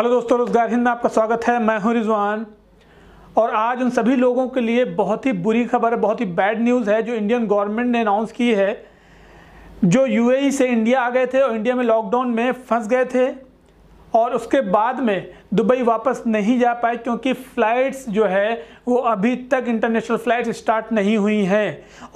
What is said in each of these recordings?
hello दोस्तों रोजगार हिंद में आपका स्वागत है मैं हूं रिजवान और आज उन सभी लोगों के लिए बहुत ही बुरी खबर है बहुत ही बैड न्यूज़ है जो इंडियन गवर्नमेंट ने अनाउंस की है जो यूएई e से इंडिया आ गए थे और इंडिया में लॉकडाउन में फंस गए थे और उसके बाद में दुबई वापस नहीं जा पाए क्योंकि फ़्लाइट्स जो है वो अभी तक इंटरनेशनल फ़्लाइट्स स्टार्ट नहीं हुई हैं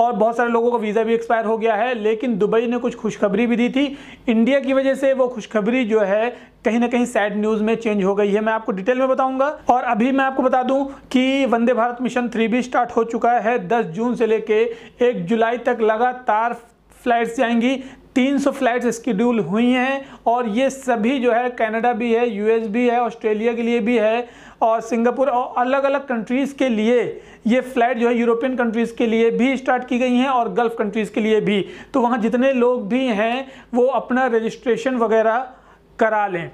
और बहुत सारे लोगों का वीज़ा भी एक्सपायर हो गया है लेकिन दुबई ने कुछ खुशखबरी भी दी थी इंडिया की वजह से वो खुशखबरी जो है कहीं ना कहीं सैड न्यूज़ में चेंज हो गई है मैं आपको डिटेल में बताऊँगा और अभी मैं आपको बता दूँ कि वंदे भारत मिशन थ्री भी स्टार्ट हो चुका है दस जून से लेके एक जुलाई तक लगातार फ्लाइट्स जाएंगी 300 फ्लाइट्स स्कीड्यूल हुई हैं और ये सभी जो है कनाडा भी है यूएस भी है ऑस्ट्रेलिया के लिए भी है और सिंगापुर और अलग अलग कंट्रीज़ के लिए ये फ़्लाइट जो है यूरोपियन कंट्रीज़ के लिए भी स्टार्ट की गई हैं और गल्फ़ कंट्रीज़ के लिए भी तो वहाँ जितने लोग भी हैं वो अपना रजिस्ट्रेशन वगैरह करा लें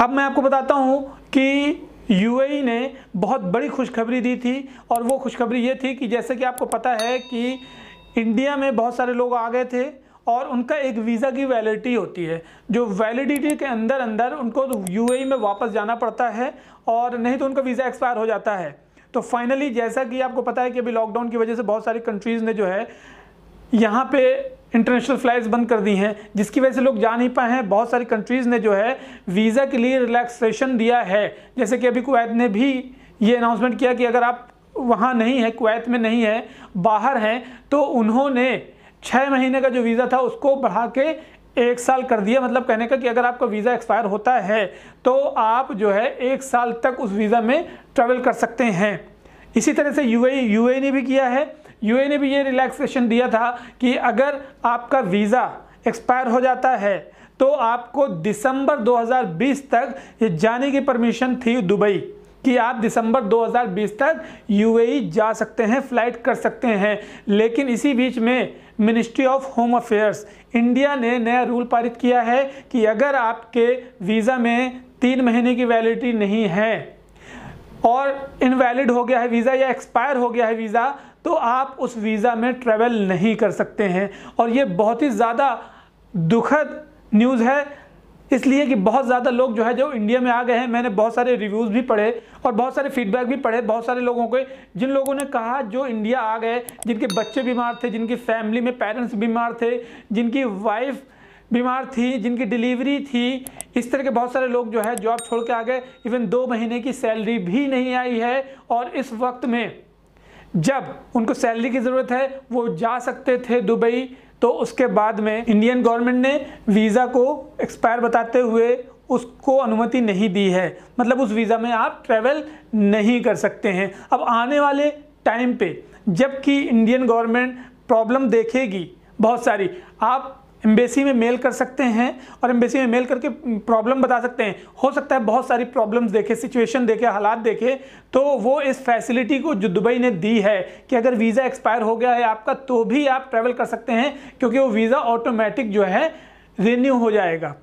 अब मैं आपको बताता हूँ कि यूएई e ने बहुत बड़ी खुशखबरी दी थी और वो खुशखबरी ये थी कि जैसे कि आपको पता है कि इंडिया में बहुत सारे लोग आ गए थे और उनका एक वीज़ा की वैलिडिटी होती है जो वैलिडिटी के अंदर अंदर उनको यूएई तो e में वापस जाना पड़ता है और नहीं तो उनका वीज़ा एक्सपायर हो जाता है तो फाइनली जैसा कि आपको पता है कि अभी लॉकडाउन की वजह से बहुत सारी कंट्रीज़ ने जो है यहाँ पे इंटरनेशनल फ़्लाइट्स बंद कर दी हैं जिसकी वजह से लोग जा नहीं पाए हैं बहुत सारी कंट्रीज़ ने जो है वीज़ा के लिए रिलैक्सेशन दिया है जैसे कि अभी कुवैत ने भी ये अनाउंसमेंट किया कि अगर आप वहाँ नहीं है कुवैत में नहीं है बाहर हैं तो उन्होंने छः महीने का जो वीज़ा था उसको बढ़ा के एक साल कर दिया मतलब कहने का कि अगर आपका वीज़ा एक्सपायर होता है तो आप जो है एक साल तक उस वीज़ा में ट्रेवल कर सकते हैं इसी तरह से यूएई यूएई ने भी किया है यूएई ने भी ये रिलैक्सेशन दिया था कि अगर आपका वीज़ा एक्सपायर हो जाता है तो आपको दिसंबर 2020 तक ये जाने की परमिशन थी दुबई कि आप दिसंबर 2020 तक यूएई जा सकते हैं फ्लाइट कर सकते हैं लेकिन इसी बीच में ministry of home affairs India ने नया रूल पारित किया है कि अगर आपके वीज़ा में तीन महीने की वैलिडिटी नहीं है और इनवैलिड हो गया है वीज़ा या एक्सपायर हो गया है वीज़ा तो आप उस वीज़ा में ट्रैवल नहीं कर सकते हैं और ये बहुत ही ज़्यादा दुखद न्यूज़ है इसलिए कि बहुत ज़्यादा लोग जो है जो इंडिया में आ गए हैं मैंने बहुत सारे रिव्यूज़ भी पढ़े और बहुत सारे फीडबैक भी पढ़े बहुत सारे लोगों के जिन लोगों ने कहा जो इंडिया आ गए जिनके बच्चे बीमार थे जिनकी फैमिली में पेरेंट्स बीमार थे जिनकी वाइफ़ बीमार थी जिनकी डिलीवरी थी इस तरह के बहुत सारे लोग जो है जॉब छोड़ के आ गए इवन दो महीने की सैलरी भी नहीं आई है और इस वक्त में जब उनको सैलरी की ज़रूरत है वो जा सकते थे दुबई तो उसके बाद में इंडियन गवर्नमेंट ने वीज़ा को एक्सपायर बताते हुए उसको अनुमति नहीं दी है मतलब उस वीज़ा में आप ट्रैवल नहीं कर सकते हैं अब आने वाले टाइम पे जबकि इंडियन गवर्नमेंट प्रॉब्लम देखेगी बहुत सारी आप एम्बेसी में मेल कर सकते हैं और एम्बेसी में मेल करके प्रॉब्लम बता सकते हैं हो सकता है बहुत सारी प्रॉब्लम्स देखे सिचुएशन देखे हालात देखे तो वो इस फैसिलिटी को जो दुबई ने दी है कि अगर वीज़ा एक्सपायर हो गया है आपका तो भी आप ट्रैवल कर सकते हैं क्योंकि वो वीज़ा ऑटोमेटिक जो है रिन्यू हो जाएगा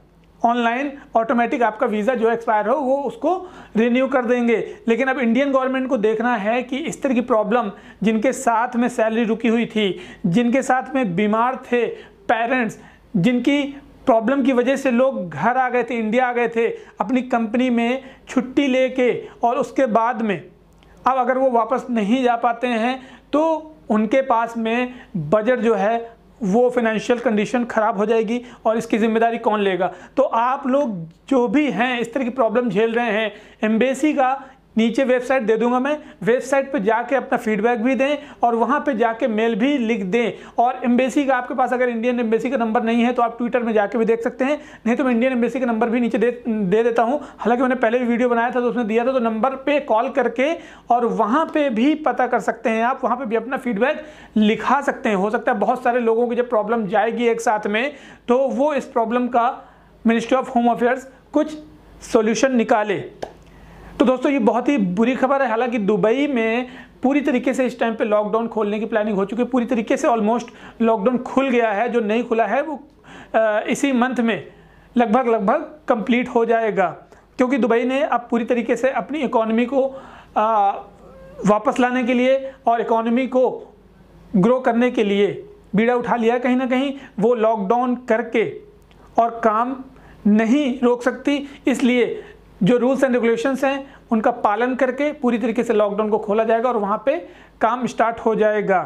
ऑनलाइन ऑटोमेटिक आपका वीज़ा जो एक्सपायर हो वो उसको रिन्यू कर देंगे लेकिन अब इंडियन गवर्नमेंट को देखना है कि इस तरह की प्रॉब्लम जिनके साथ में सैलरी रुकी हुई थी जिनके साथ में बीमार थे पेरेंट्स जिनकी प्रॉब्लम की वजह से लोग घर आ गए थे इंडिया आ गए थे अपनी कंपनी में छुट्टी लेके और उसके बाद में अब अगर वो वापस नहीं जा पाते हैं तो उनके पास में बजट जो है वो फिनेंशियल कंडीशन ख़राब हो जाएगी और इसकी ज़िम्मेदारी कौन लेगा तो आप लोग जो भी हैं इस तरह की प्रॉब्लम झेल रहे हैं एम्बेसी का नीचे वेबसाइट दे दूंगा मैं वेबसाइट पे जाके अपना फीडबैक भी दें और वहाँ पे जाके मेल भी लिख दें और एम्बेसी का आपके पास अगर इंडियन एम्बेसी का नंबर नहीं है तो आप ट्विटर में जाके भी देख सकते हैं नहीं तो मैं इंडियन एम्बेसी का नंबर भी नीचे दे दे देता हूँ हालांकि मैंने पहले भी वीडियो बनाया था तो उसने दिया था तो नंबर पर कॉल करके और वहाँ पर भी पता कर सकते हैं आप वहाँ पर भी अपना फीडबैक लिखा सकते हैं हो सकता है बहुत सारे लोगों की जब प्रॉब्लम जाएगी एक साथ में तो वो इस प्रॉब्लम का मिनिस्ट्री ऑफ होम अफेयर्स कुछ सोल्यूशन निकाले तो दोस्तों ये बहुत ही बुरी खबर है हालांकि दुबई में पूरी तरीके से इस टाइम पे लॉकडाउन खोलने की प्लानिंग हो चुकी है पूरी तरीके से ऑलमोस्ट लॉकडाउन खुल गया है जो नहीं खुला है वो इसी मंथ में लगभग लगभग कंप्लीट हो जाएगा क्योंकि दुबई ने अब पूरी तरीके से अपनी इकोनॉमी को वापस लाने के लिए और इकोनॉमी को ग्रो करने के लिए बीड़ा उठा लिया कहीं ना कहीं वो लॉकडाउन करके और काम नहीं रोक सकती इसलिए जो रूल्स एंड रेगुलेशंस हैं उनका पालन करके पूरी तरीके से लॉकडाउन को खोला जाएगा और वहाँ पे काम स्टार्ट हो जाएगा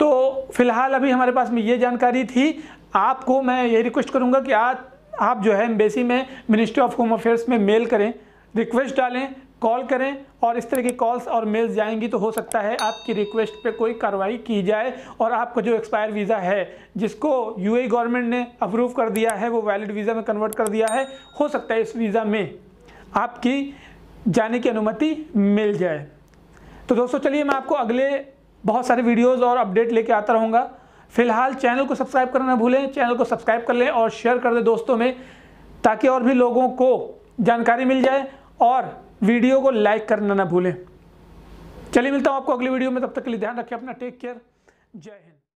तो फिलहाल अभी हमारे पास में ये जानकारी थी आपको मैं ये रिक्वेस्ट करूँगा कि आज आप जो है एम्बेसी में मिनिस्ट्री ऑफ होम अफेयर्स में मेल करें रिक्वेस्ट डालें कॉल करें और इस तरह की कॉल्स और मेल्स जाएंगी तो हो सकता है आपकी रिक्वेस्ट पे कोई कार्रवाई की जाए और आपका जो एक्सपायर वीज़ा है जिसको यूएई गवर्नमेंट e ने अप्रूव कर दिया है वो वैलिड वीज़ा में कन्वर्ट कर दिया है हो सकता है इस वीज़ा में आपकी जाने की अनुमति मिल जाए तो दोस्तों चलिए मैं आपको अगले बहुत सारे वीडियोस और अपडेट लेके आता रहूँगा फिलहाल चैनल को सब्सक्राइब करना ना भूलें चैनल को सब्सक्राइब कर लें और शेयर कर दें दोस्तों में ताकि और भी लोगों को जानकारी मिल जाए और वीडियो को लाइक करना ना भूलें चलिए मिलता हूँ आपको अगली वीडियो में तब तक के लिए ध्यान रखें अपना टेक केयर जय हिंद